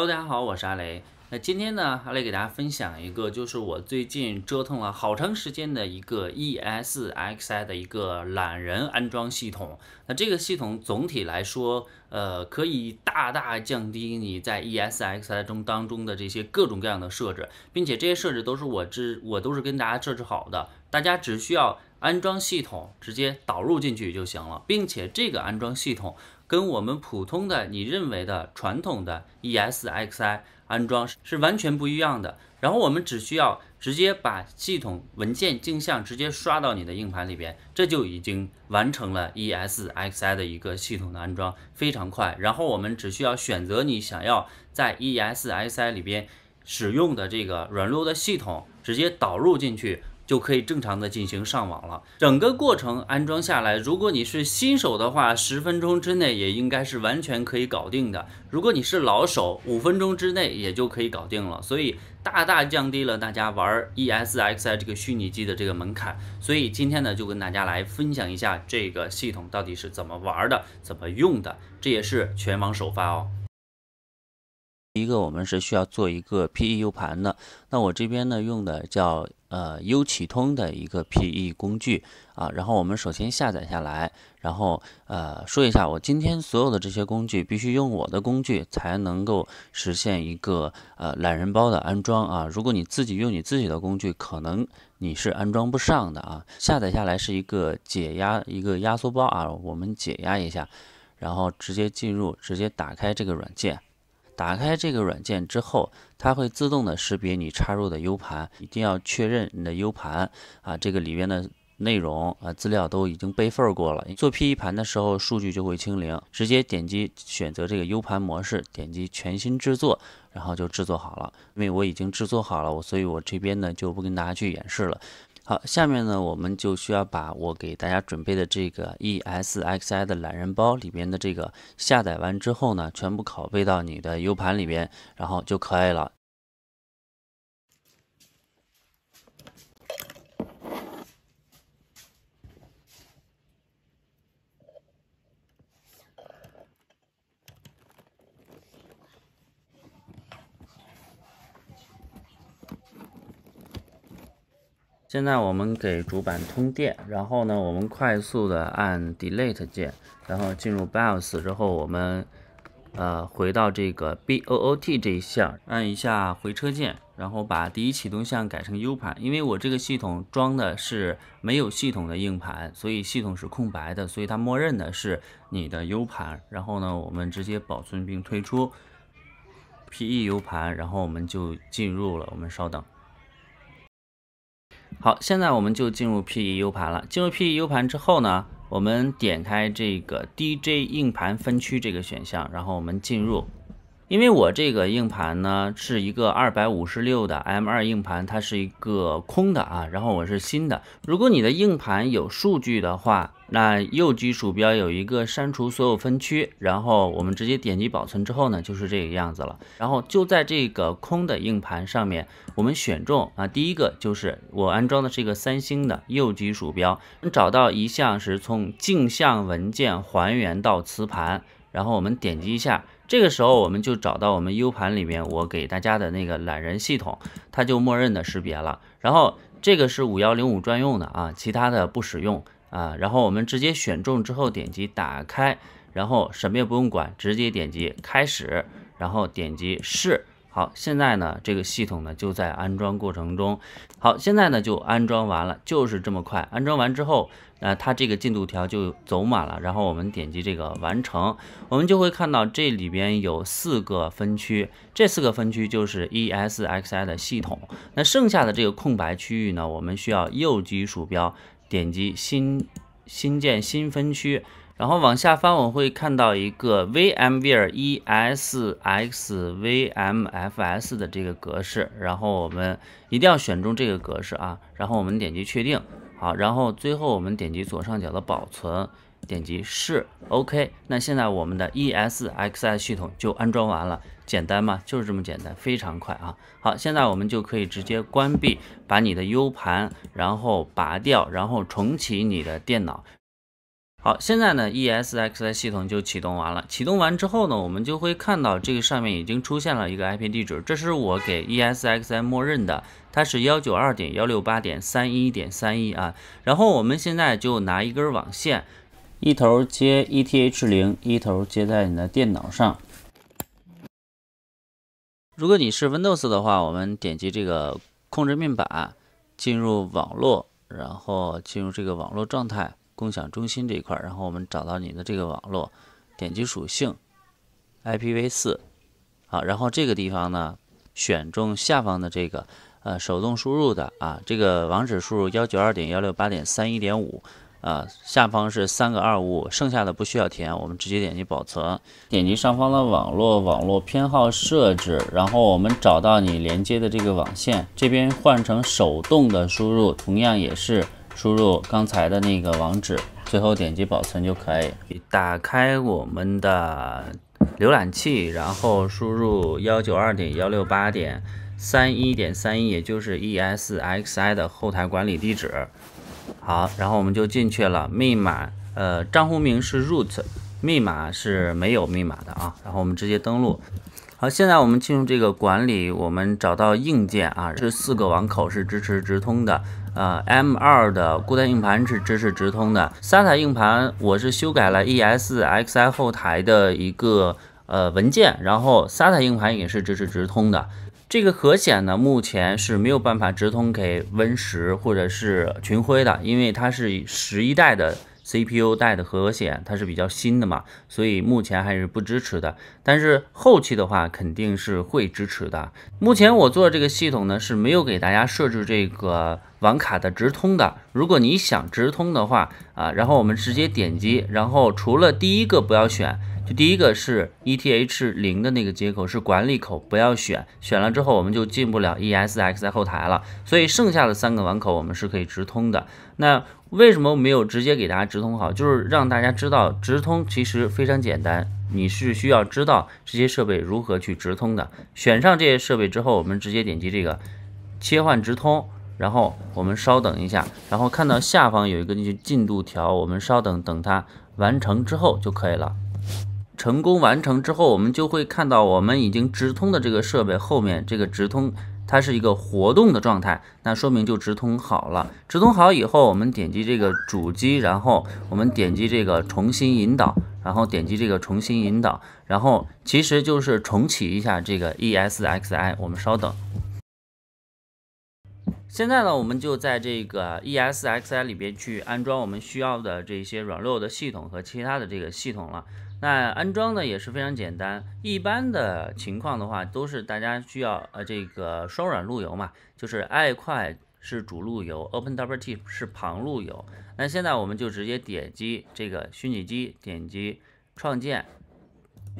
Hello，大家好，我是阿雷。那今天呢，阿雷给大家分享一个，就是我最近折腾了好长时间的一个 ESXi 的一个懒人安装系统。那这个系统总体来说，呃，可以大大降低你在 ESXi 中当中的这些各种各样的设置，并且这些设置都是我之我都是跟大家设置好的，大家只需要安装系统，直接导入进去就行了。并且这个安装系统。跟我们普通的你认为的传统的 ESXi 安装是完全不一样的。然后我们只需要直接把系统文件镜像直接刷到你的硬盘里边，这就已经完成了 ESXi 的一个系统的安装，非常快。然后我们只需要选择你想要在 ESXi 里边使用的这个软路的系统，直接导入进去。就可以正常的进行上网了。整个过程安装下来，如果你是新手的话，十分钟之内也应该是完全可以搞定的；如果你是老手，五分钟之内也就可以搞定了。所以大大降低了大家玩 ESXI 这个虚拟机的这个门槛。所以今天呢，就跟大家来分享一下这个系统到底是怎么玩的、怎么用的，这也是全网首发哦。一个我们是需要做一个 PE U 盘的，那我这边呢用的叫呃优启通的一个 PE 工具啊，然后我们首先下载下来，然后呃说一下，我今天所有的这些工具必须用我的工具才能够实现一个呃懒人包的安装啊，如果你自己用你自己的工具，可能你是安装不上的啊。下载下来是一个解压一个压缩包啊，我们解压一下，然后直接进入，直接打开这个软件。打开这个软件之后，它会自动的识别你插入的 U 盘，一定要确认你的 U 盘啊，这个里边的内容啊资料都已经备份过了。做 P E 盘的时候，数据就会清零。直接点击选择这个 U 盘模式，点击全新制作，然后就制作好了。因为我已经制作好了，我所以我这边呢就不跟大家去演示了。好，下面呢，我们就需要把我给大家准备的这个 ESXI 的懒人包里边的这个下载完之后呢，全部拷贝到你的 U 盘里边，然后就可以了。现在我们给主板通电，然后呢，我们快速的按 Delete 键，然后进入 BIOS 之后，我们呃回到这个 Boot 这一项，按一下回车键，然后把第一启动项改成 U 盘，因为我这个系统装的是没有系统的硬盘，所以系统是空白的，所以它默认的是你的 U 盘，然后呢，我们直接保存并退出 PE U 盘，然后我们就进入了，我们稍等。好，现在我们就进入 PE U 盘了。进入 PE U 盘之后呢，我们点开这个 DJ 硬盘分区这个选项，然后我们进入。因为我这个硬盘呢是一个二百五十六的 M2 硬盘，它是一个空的啊，然后我是新的。如果你的硬盘有数据的话，那右击鼠标有一个删除所有分区，然后我们直接点击保存之后呢，就是这个样子了。然后就在这个空的硬盘上面，我们选中啊，第一个就是我安装的是一个三星的。右击鼠标，找到一项是从镜像文件还原到磁盘，然后我们点击一下，这个时候我们就找到我们 U 盘里面我给大家的那个懒人系统，它就默认的识别了。然后这个是五幺零五专用的啊，其他的不使用。啊，然后我们直接选中之后点击打开，然后什么也不用管，直接点击开始，然后点击是。好，现在呢，这个系统呢就在安装过程中。好，现在呢就安装完了，就是这么快。安装完之后，那它这个进度条就走满了，然后我们点击这个完成，我们就会看到这里边有四个分区，这四个分区就是 E S X I 的系统。那剩下的这个空白区域呢，我们需要右击鼠标。点击新新建新分区，然后往下翻，我会看到一个 VMware E S X V M F S 的这个格式，然后我们一定要选中这个格式啊，然后我们点击确定，好，然后最后我们点击左上角的保存，点击是，OK，那现在我们的 E S X I 系统就安装完了。简单嘛，就是这么简单，非常快啊。好，现在我们就可以直接关闭，把你的 U 盘然后拔掉，然后重启你的电脑。好，现在呢，ESXi 系统就启动完了。启动完之后呢，我们就会看到这个上面已经出现了一个 IP 地址，这是我给 ESXi 默认的，它是幺九二点幺六八点三一点三一啊。然后我们现在就拿一根网线，一头接 ETH 零，一头接在你的电脑上。如果你是 Windows 的话，我们点击这个控制面板，进入网络，然后进入这个网络状态共享中心这一块，然后我们找到你的这个网络，点击属性，IPv4，好，然后这个地方呢，选中下方的这个呃手动输入的啊，这个网址输入幺九二点幺六八点三一点五。啊，下方是三个二五五，剩下的不需要填，我们直接点击保存。点击上方的网络网络偏好设置，然后我们找到你连接的这个网线，这边换成手动的输入，同样也是输入刚才的那个网址，最后点击保存就可以。打开我们的浏览器，然后输入幺九二点幺六八点三一点三一，也就是 ESXI 的后台管理地址。好，然后我们就进去了。密码，呃，账户名是 root，密码是没有密码的啊。然后我们直接登录。好，现在我们进入这个管理，我们找到硬件啊，这四个网口是支持直通的。呃，M2 的固态硬盘是支持直通的，SATA 硬盘我是修改了 ESXI 后台的一个呃文件，然后 SATA 硬盘也是支持直通的。这个核显呢，目前是没有办法直通给 Win 十或者是群晖的，因为它是十一代的 CPU 带的核显，它是比较新的嘛，所以目前还是不支持的。但是后期的话肯定是会支持的。目前我做这个系统呢是没有给大家设置这个网卡的直通的。如果你想直通的话啊，然后我们直接点击，然后除了第一个不要选。第一个是 ETH 零的那个接口是管理口，不要选，选了之后我们就进不了 ESX 在后台了。所以剩下的三个网口我们是可以直通的。那为什么没有直接给大家直通好？就是让大家知道直通其实非常简单，你是需要知道这些设备如何去直通的。选上这些设备之后，我们直接点击这个切换直通，然后我们稍等一下，然后看到下方有一个进度条，我们稍等等它完成之后就可以了。成功完成之后，我们就会看到我们已经直通的这个设备后面这个直通，它是一个活动的状态，那说明就直通好了。直通好以后，我们点击这个主机，然后我们点击这个重新引导，然后点击这个重新引导，然后其实就是重启一下这个 ESXI。我们稍等。现在呢，我们就在这个 ESXI 里边去安装我们需要的这些软弱的系统和其他的这个系统了。那安装呢也是非常简单，一般的情况的话，都是大家需要呃这个双软路由嘛，就是爱快是主路由，OpenWRT 是旁路由。那现在我们就直接点击这个虚拟机，点击创建，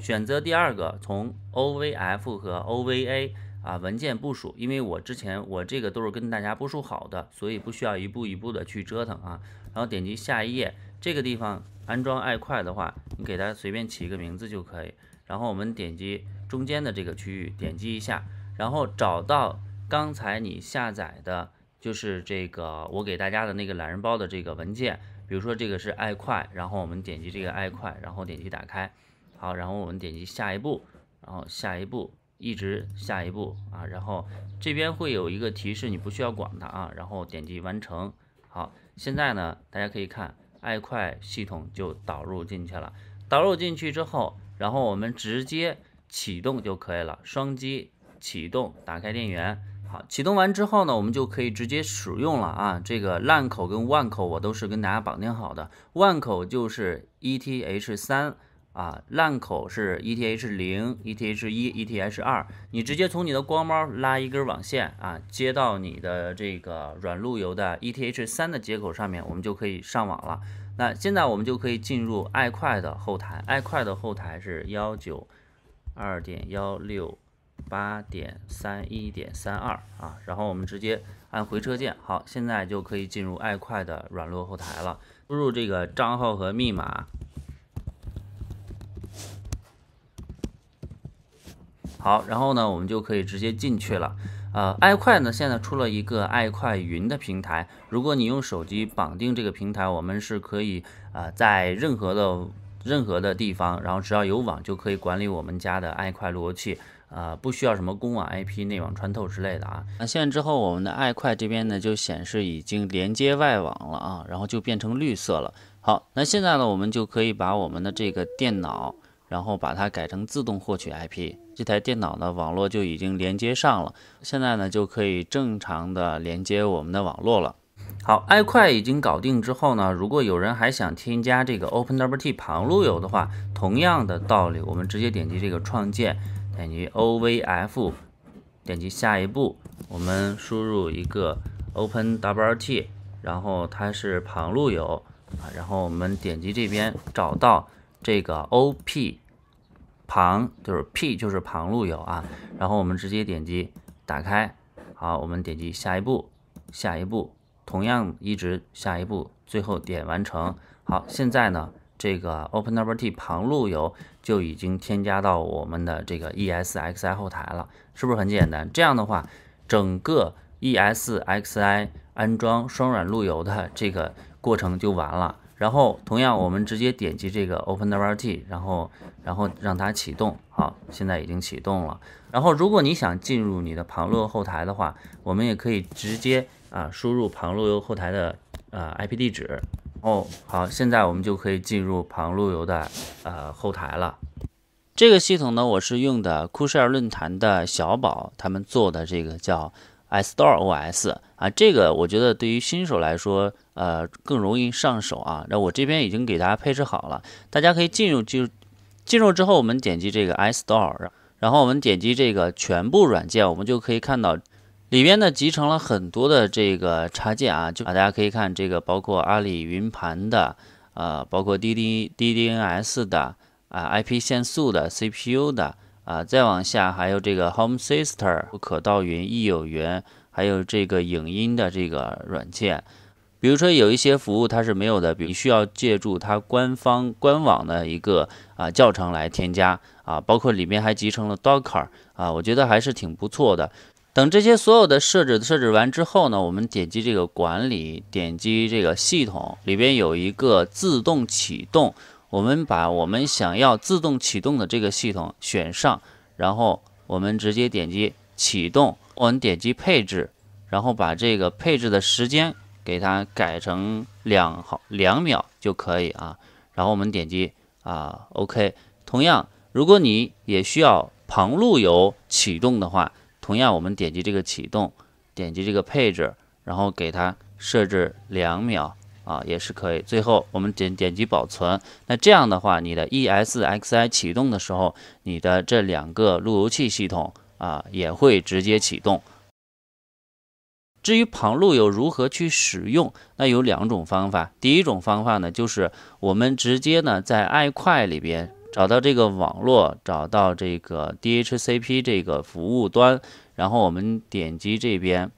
选择第二个从 OVF 和 OVA 啊文件部署，因为我之前我这个都是跟大家部署好的，所以不需要一步一步的去折腾啊。然后点击下一页，这个地方。安装爱快的话，你给它随便起一个名字就可以。然后我们点击中间的这个区域，点击一下，然后找到刚才你下载的，就是这个我给大家的那个懒人包的这个文件，比如说这个是爱快，然后我们点击这个爱快，然后点击打开。好，然后我们点击下一步，然后下一步，一直下一步啊。然后这边会有一个提示，你不需要管它啊。然后点击完成。好，现在呢，大家可以看。爱快系统就导入进去了，导入进去之后，然后我们直接启动就可以了。双击启动，打开电源。好，启动完之后呢，我们就可以直接使用了啊。这个 LAN 口跟万口我都是跟大家绑定好的，万口就是 ETH 三。啊，烂口是 ETH 零、ETH 一、ETH 二，你直接从你的光猫拉一根网线啊，接到你的这个软路由的 ETH 三的接口上面，我们就可以上网了。那现在我们就可以进入爱快的后台，爱快的后台是幺九二点幺六八点三一点三二啊，然后我们直接按回车键，好，现在就可以进入爱快的软路由后台了，输入这个账号和密码。好，然后呢，我们就可以直接进去了。呃，爱快呢，现在出了一个爱快云的平台。如果你用手机绑定这个平台，我们是可以呃在任何的任何的地方，然后只要有网就可以管理我们家的爱快路由器。呃，不需要什么公网 IP、内网穿透之类的啊。那现在之后，我们的爱快这边呢就显示已经连接外网了啊，然后就变成绿色了。好，那现在呢，我们就可以把我们的这个电脑。然后把它改成自动获取 IP，这台电脑的网络就已经连接上了。现在呢，就可以正常的连接我们的网络了。好，i 块已经搞定之后呢，如果有人还想添加这个 OpenWRT 旁路由的话，同样的道理，我们直接点击这个创建，点击 OVF，点击下一步，我们输入一个 OpenWRT，然后它是旁路由啊，然后我们点击这边找到。这个 O P 旁就是 P 就是旁路由啊，然后我们直接点击打开，好，我们点击下一步，下一步，同样一直下一步，最后点完成。好，现在呢，这个 Open n u t b e r t 旁路由就已经添加到我们的这个 E S X I 后台了，是不是很简单？这样的话，整个 E S X I 安装双软路由的这个过程就完了。然后，同样，我们直接点击这个 OpenWRT，然后，然后让它启动。好，现在已经启动了。然后，如果你想进入你的旁路后台的话，我们也可以直接啊，输入旁路由后台的呃 IP 地址。哦，好，现在我们就可以进入旁路由的呃后台了。这个系统呢，我是用的酷 share 论坛的小宝他们做的这个叫 iStore OS。啊，这个我觉得对于新手来说。呃，更容易上手啊。那我这边已经给大家配置好了，大家可以进入就进入之后，我们点击这个 iStore，然后我们点击这个全部软件，我们就可以看到里边呢集成了很多的这个插件啊，就大家可以看这个包括阿里云盘的呃，包括 DD DDNS 的啊 IP 限速的 CPU 的啊，再往下还有这个 Home s i s t e r 可道云易有云，还有这个影音的这个软件。比如说有一些服务它是没有的，比如需要借助它官方官网的一个啊教程来添加啊，包括里面还集成了 Docker 啊，我觉得还是挺不错的。等这些所有的设置设置完之后呢，我们点击这个管理，点击这个系统里边有一个自动启动，我们把我们想要自动启动的这个系统选上，然后我们直接点击启动，我们点击配置，然后把这个配置的时间。给它改成两毫两秒就可以啊，然后我们点击啊，OK。同样，如果你也需要旁路由启动的话，同样我们点击这个启动，点击这个配置，然后给它设置两秒啊，也是可以。最后我们点点击保存。那这样的话，你的 ESXi 启动的时候，你的这两个路由器系统啊也会直接启动。至于旁路由如何去使用，那有两种方法。第一种方法呢，就是我们直接呢在爱快里边找到这个网络，找到这个 DHCP 这个服务端，然后我们点击这边，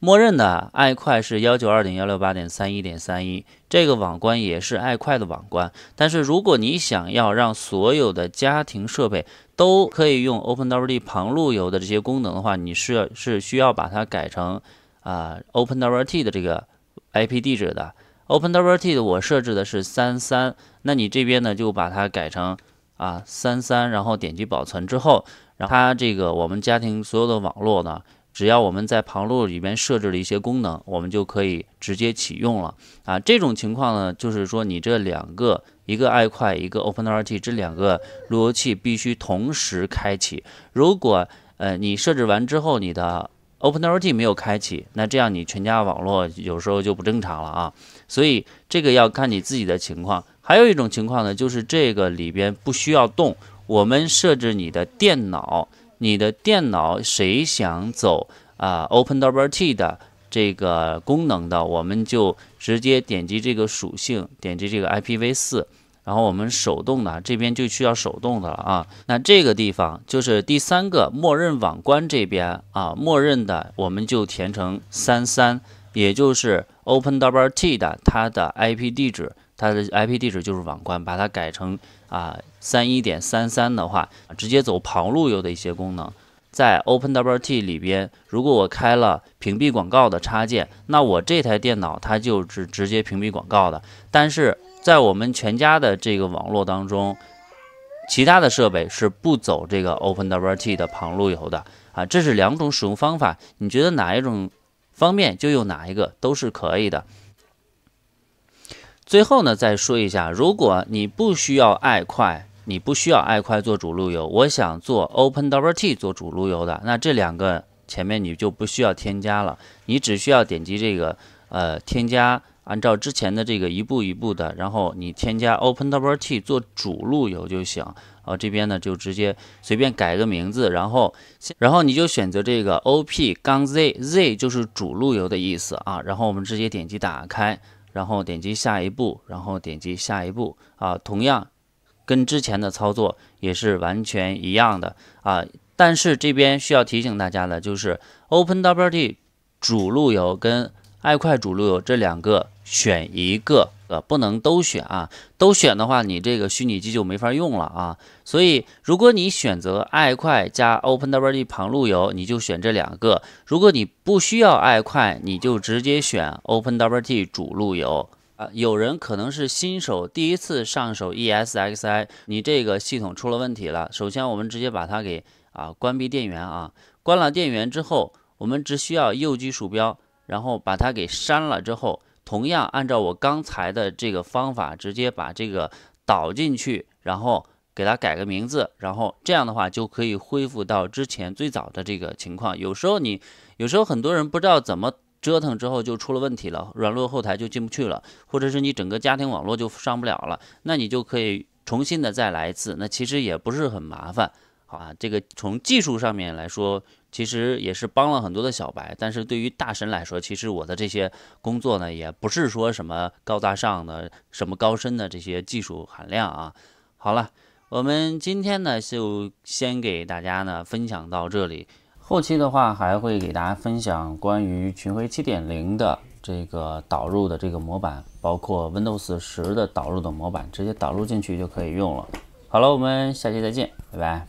默认的爱快是幺九二点幺六八点三一点三一，这个网关也是爱快的网关。但是如果你想要让所有的家庭设备都可以用 o p e n w d 旁路由的这些功能的话，你是是需要把它改成。啊，OpenWRT 的这个 IP 地址的 OpenWRT 的我设置的是三三，那你这边呢就把它改成啊三三，然后点击保存之后，它这个我们家庭所有的网络呢，只要我们在旁路里面设置了一些功能，我们就可以直接启用了啊。这种情况呢，就是说你这两个一个 i 快一个 OpenWRT 这两个路由器必须同时开启。如果呃你设置完之后你的。OpenRT 没有开启，那这样你全家网络有时候就不正常了啊。所以这个要看你自己的情况。还有一种情况呢，就是这个里边不需要动，我们设置你的电脑，你的电脑谁想走啊 OpenRT 的这个功能的，我们就直接点击这个属性，点击这个 IPv 四。然后我们手动的这边就需要手动的了啊，那这个地方就是第三个默认网关这边啊，默认的我们就填成三三，也就是 OpenWRT 的它的 IP 地址，它的 IP 地址就是网关，把它改成啊三一点三三的话，直接走旁路由的一些功能。在 OpenWRT 里边，如果我开了屏蔽广告的插件，那我这台电脑它就是直接屏蔽广告的，但是。在我们全家的这个网络当中，其他的设备是不走这个 OpenWRT 的旁路由的啊。这是两种使用方法，你觉得哪一种方便就用哪一个都是可以的。最后呢，再说一下，如果你不需要爱快，你不需要爱快做主路由，我想做 OpenWRT 做主路由的，那这两个前面你就不需要添加了，你只需要点击这个呃添加。按照之前的这个一步一步的，然后你添加 OpenWRT 做主路由就行。啊，这边呢就直接随便改个名字，然后，然后你就选择这个 O P 杠 Z Z 就是主路由的意思啊。然后我们直接点击打开，然后点击下一步，然后点击下一步啊。同样，跟之前的操作也是完全一样的啊。但是这边需要提醒大家的，就是 OpenWRT 主路由跟爱快主路由这两个选一个，呃，不能都选啊，都选的话你这个虚拟机就没法用了啊。所以如果你选择爱快加 OpenWRT 旁路由，你就选这两个；如果你不需要爱快，你就直接选 OpenWRT 主路由。啊，有人可能是新手第一次上手 ESXI，你这个系统出了问题了。首先我们直接把它给啊关闭电源啊，关了电源之后，我们只需要右击鼠标。然后把它给删了之后，同样按照我刚才的这个方法，直接把这个导进去，然后给它改个名字，然后这样的话就可以恢复到之前最早的这个情况。有时候你，有时候很多人不知道怎么折腾之后就出了问题了，软弱后台就进不去了，或者是你整个家庭网络就上不了了，那你就可以重新的再来一次，那其实也不是很麻烦。好啊，这个从技术上面来说，其实也是帮了很多的小白。但是对于大神来说，其实我的这些工作呢，也不是说什么高大上的、什么高深的这些技术含量啊。好了，我们今天呢就先给大家呢分享到这里。后期的话，还会给大家分享关于群晖七点零的这个导入的这个模板，包括 Windows 十的导入的模板，直接导入进去就可以用了。好了，我们下期再见，拜拜。